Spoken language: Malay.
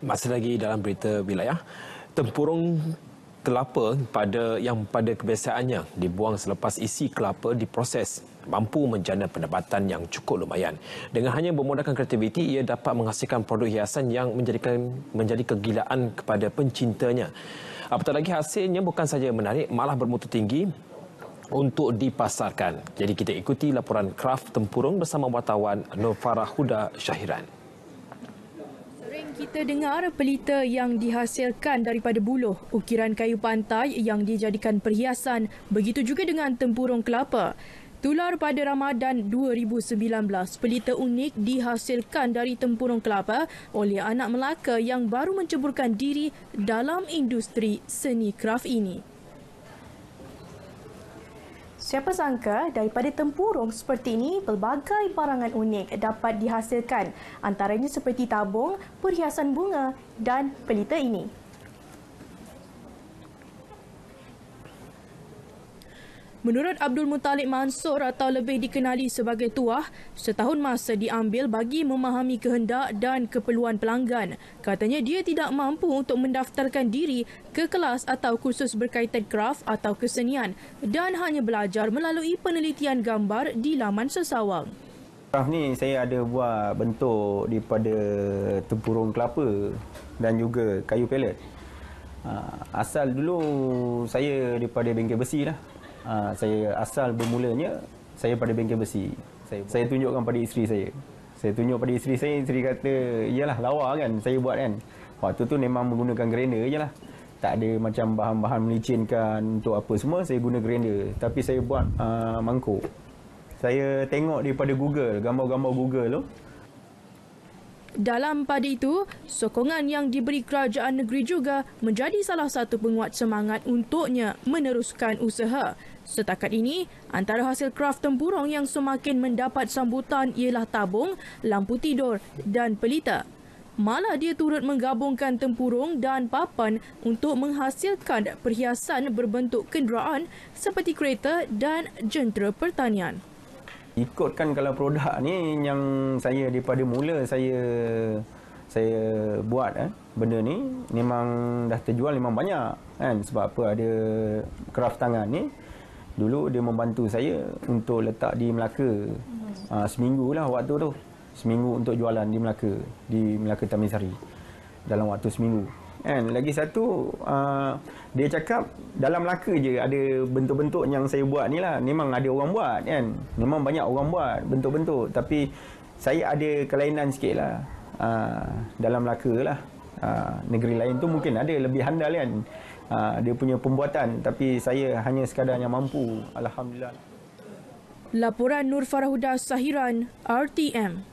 Masih lagi dalam berita wilayah, tempurung kelapa pada yang pada kebiasaannya dibuang selepas isi kelapa diproses mampu menjana pendapatan yang cukup lumayan. Dengan hanya bermodalkan kreativiti, ia dapat menghasilkan produk hiasan yang menjadikan menjadi kegilaan kepada pencintanya. Apatah lagi hasilnya bukan saja menarik, malah bermutu tinggi untuk dipasarkan. Jadi kita ikuti laporan Kraft Tempurung bersama wartawan Nofarah Huda Syahiran kita dengar pelita yang dihasilkan daripada buluh, ukiran kayu pantai yang dijadikan perhiasan, begitu juga dengan tempurung kelapa. Tular pada Ramadan 2019, pelita unik dihasilkan dari tempurung kelapa oleh anak Melaka yang baru menceburkan diri dalam industri seni kraf ini. Siapa sangka daripada tempurung seperti ini pelbagai barangan unik dapat dihasilkan antaranya seperti tabung, perhiasan bunga dan pelita ini. Menurut Abdul Muttalib Mansor atau lebih dikenali sebagai Tuah, setahun masa diambil bagi memahami kehendak dan keperluan pelanggan. Katanya dia tidak mampu untuk mendaftarkan diri ke kelas atau kursus berkaitan kraf atau kesenian dan hanya belajar melalui penelitian gambar di laman sesawang. Kraf ni saya ada buat bentuk daripada tempurung kelapa dan juga kayu pelet. Ah, asal dulu saya daripada bengkel besi lah. Ha, saya asal bermulanya saya pada bengkel besi. Saya, saya tunjukkan pada isteri saya. Saya tunjuk pada isteri saya, isteri kata, iyalah lawa kan saya buat kan. Waktu tu memang menggunakan grinder je lah. Tak ada macam bahan-bahan melicinkan untuk apa semua, saya guna grinder. Tapi saya buat uh, mangkuk. Saya tengok daripada Google, gambar-gambar Google tu. Dalam pada itu, sokongan yang diberi kerajaan negeri juga menjadi salah satu penguat semangat untuknya meneruskan usaha. Setakat ini, antara hasil kraf tempurung yang semakin mendapat sambutan ialah tabung, lampu tidur dan pelita. Malah dia turut menggabungkan tempurung dan papan untuk menghasilkan perhiasan berbentuk kenderaan seperti kereta dan jentera pertanian ikutkan kalau produk ni yang saya daripada mula saya saya buat eh, benda ni memang dah terjual memang banyak kan sebab apa ada kraft tangan ni dulu dia membantu saya untuk letak di Melaka hmm. ha, seminggu lah waktu tu seminggu untuk jualan di Melaka di Melaka Taman Sari dalam waktu seminggu kan lagi satu uh, dia cakap dalam Melaka je ada bentuk-bentuk yang saya buat ni lah memang ada orang buat kan memang banyak orang buat bentuk-bentuk tapi saya ada kelainan sikit lah uh, dalam Melaka lah uh, negeri lain tu mungkin ada lebih handal kan uh, dia punya pembuatan tapi saya hanya sekadar yang mampu Alhamdulillah Laporan Nur Farahuda Sahiran RTM